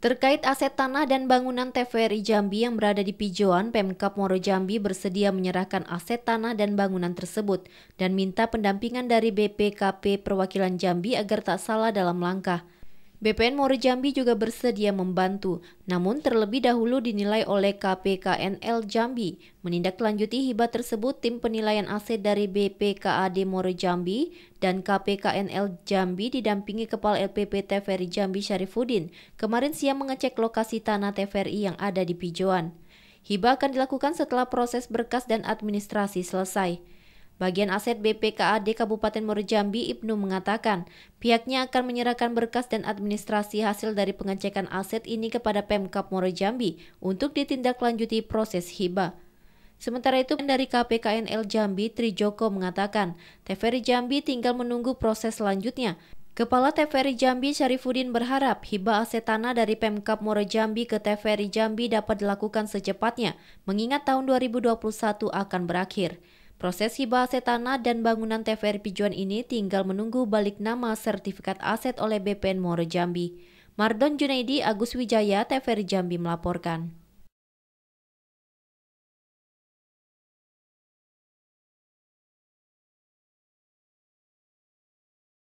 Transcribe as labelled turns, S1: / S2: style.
S1: Terkait aset tanah dan bangunan TVRI Jambi yang berada di Pijoan, Pemkap Moro Jambi bersedia menyerahkan aset tanah dan bangunan tersebut dan minta pendampingan dari BPKP Perwakilan Jambi agar tak salah dalam langkah. BPN Mori Jambi juga bersedia membantu, namun terlebih dahulu dinilai oleh KPKNL Jambi. Menindaklanjuti hibah tersebut, tim penilaian aset dari BPKAD Mori Jambi dan KPKNL Jambi didampingi Kepala LPP TVRI Jambi Syarifuddin kemarin siang mengecek lokasi tanah TVRI yang ada di Pijuan. Hibah akan dilakukan setelah proses berkas dan administrasi selesai. Bagian aset BPKAD Kabupaten Muarajambi Ibnu mengatakan pihaknya akan menyerahkan berkas dan administrasi hasil dari pengecekan aset ini kepada Pemkap Muarajambi untuk ditindaklanjuti proses hibah. Sementara itu dari KPKNL Jambi Trijoko mengatakan TVRI Jambi tinggal menunggu proses selanjutnya. Kepala TVRI Jambi Syarifudin berharap hibah aset tanah dari Pemkap Muara Jambi ke TVRI Jambi dapat dilakukan secepatnya mengingat tahun 2021 akan berakhir. Proses hibah aset tanah dan bangunan TVRI Pijuan ini tinggal menunggu balik nama sertifikat aset oleh BPN Muara Jambi. Mardon Junaidi Agus Wijaya, TVRI Jambi melaporkan.